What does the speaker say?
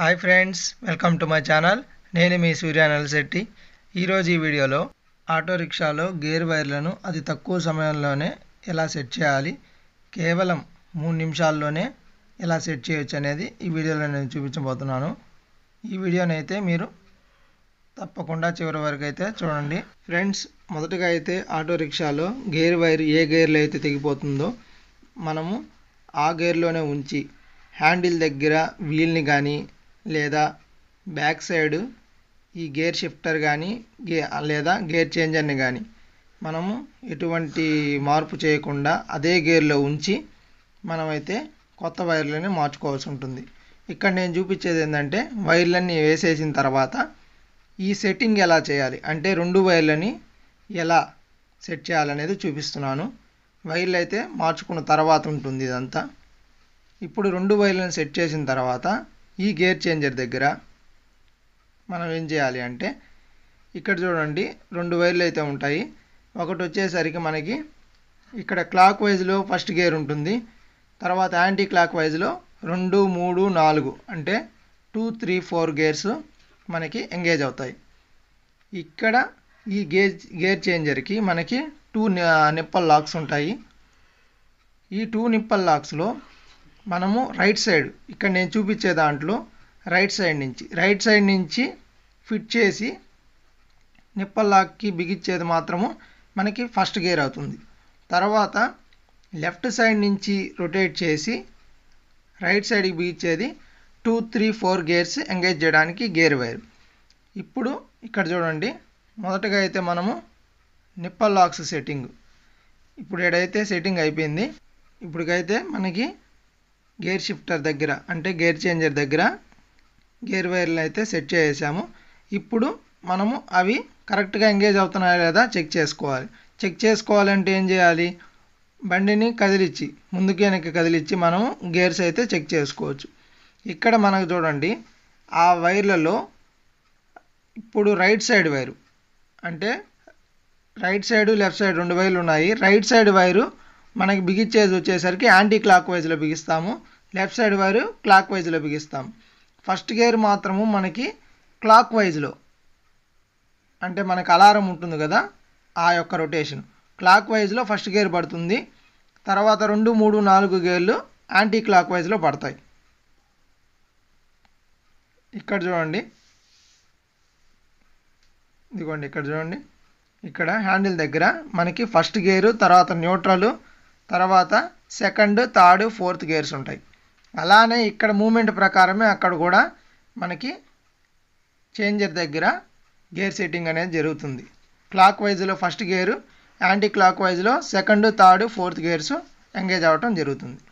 hi friends welcome to my channel నేను మీ సూర్య నల్శెట్టి ఈరోజు ఈ వీడియోలో ఆటో రిక్షాలో గేర్ వైర్లను అది తక్కువ సమయంలోనే ఎలా సెట్ చేయాలి కేవలం మూడు నిమిషాల్లోనే ఎలా సెట్ చేయొచ్చు అనేది ఈ వీడియోలో నేను చూపించబోతున్నాను ఈ వీడియోనైతే మీరు తప్పకుండా చివరి వరకు అయితే చూడండి ఫ్రెండ్స్ మొదటగా అయితే ఆటో రిక్షాలో గేర్ వైర్ ఏ గేర్లో అయితే తెగిపోతుందో మనము ఆ గేర్లోనే ఉంచి హ్యాండిల్ దగ్గర వీల్ని కానీ లేదా బ్యాక్ సైడ్ ఈ గేర్ షిఫ్టర్ కానీ గే లేదా గేర్ చేంజర్ని కానీ మనము ఎటువంటి మార్పు చేయకుండా అదే గేర్లో ఉంచి మనమైతే కొత్త వైర్లని మార్చుకోవాల్సి ఉంటుంది ఇక్కడ నేను చూపించేది ఏంటంటే వైర్లన్నీ వేసేసిన తర్వాత ఈ సెట్టింగ్ ఎలా చేయాలి అంటే రెండు వైర్లని ఎలా సెట్ చేయాలనేది చూపిస్తున్నాను వైర్లు అయితే మార్చుకున్న తర్వాత ఉంటుంది ఇదంతా ఇప్పుడు రెండు వైర్లను సెట్ చేసిన తర్వాత ఈ గేర్ చేంజర్ దగ్గర మనం ఏం చేయాలి అంటే ఇక్కడ చూడండి రెండు వైర్లు అయితే ఉంటాయి ఒకటి వచ్చేసరికి మనకి ఇక్కడ క్లాక్ వైజ్లో ఫస్ట్ గేర్ ఉంటుంది తర్వాత యాంటీ క్లాక్ వైజ్లో రెండు మూడు నాలుగు అంటే టూ త్రీ ఫోర్ గేర్స్ మనకి ఎంగేజ్ అవుతాయి ఇక్కడ ఈ గేర్ గేర్ చేంజర్కి మనకి టూ నిప్పల్ లాక్స్ ఉంటాయి ఈ టూ నిప్పల్ లాక్స్లో మనము రైట్ సైడ్ ఇక్కడ నేను చూపించే దాంట్లో రైట్ సైడ్ నుంచి రైట్ సైడ్ నుంచి ఫిట్ చేసి నిప్పల్లాక్కి లాక్కి బిగించేది మాత్రము మనకి ఫస్ట్ గేర్ అవుతుంది తర్వాత లెఫ్ట్ సైడ్ నుంచి రొటేట్ చేసి రైట్ సైడ్కి బిగించేది two three four gears engage చేయడానికి గేర్ వైర్ ఇప్పుడు ఇక్కడ చూడండి మొదటగా అయితే మనము నిప్పల్ లాక్స్ సెట్టింగ్ ఇప్పుడు ఏడైతే సెట్టింగ్ అయిపోయింది ఇప్పటికైతే మనకి గేర్ షిఫ్టర్ దగ్గర అంటే గేర్ చేంజర్ దగ్గర గేర్ వైర్లు అయితే సెట్ చేసాము ఇప్పుడు మనము అవి కరెక్ట్గా ఎంగేజ్ అవుతున్నాయా లేదా చెక్ చేసుకోవాలి చెక్ చేసుకోవాలంటే ఏం చేయాలి బండిని కదిలిచ్చి ముందుకి వెనక్కి కదిలిచ్చి మనము గేర్స్ అయితే చెక్ చేసుకోవచ్చు ఇక్కడ మనకు చూడండి ఆ వైర్లలో ఇప్పుడు రైట్ సైడ్ వైరు అంటే రైట్ సైడ్ లెఫ్ట్ సైడ్ రెండు వైర్లు ఉన్నాయి రైట్ సైడ్ వైరు మనకి బిగించేది వచ్చేసరికి యాంటీ క్లాక్ వైజ్లో బిగిస్తాము లెఫ్ట్ సైడ్ వైరు క్లాక్ వైజ్లో బిగిస్తాం ఫస్ట్ గేర్ మాత్రము మనకి క్లాక్ వైజ్లో అంటే మనకు అలారం ఉంటుంది కదా ఆ యొక్క రొటేషన్ క్లాక్ వైజ్లో ఫస్ట్ గేర్ పడుతుంది తర్వాత రెండు మూడు నాలుగు గేర్లు యాంటీ క్లాక్ వైజ్లో పడతాయి ఇక్కడ చూడండి ఇదిగోండి ఇక్కడ చూడండి ఇక్కడ హ్యాండిల్ దగ్గర మనకి ఫస్ట్ గేరు తర్వాత న్యూట్రల్ తర్వాత సెకండ్ థర్డ్ ఫోర్త్ గేర్స్ ఉంటాయి అలానే ఇక్కడ మూమెంట్ ప్రకారమే అక్కడ కూడా మనకి చేంజర్ దగ్గర గేర్ సెట్టింగ్ అనేది జరుగుతుంది క్లాక్ వైజ్లో ఫస్ట్ గేరు యాంటీ క్లాక్ వైజ్లో second third fourth gears engage అవ్వటం జరుగుతుంది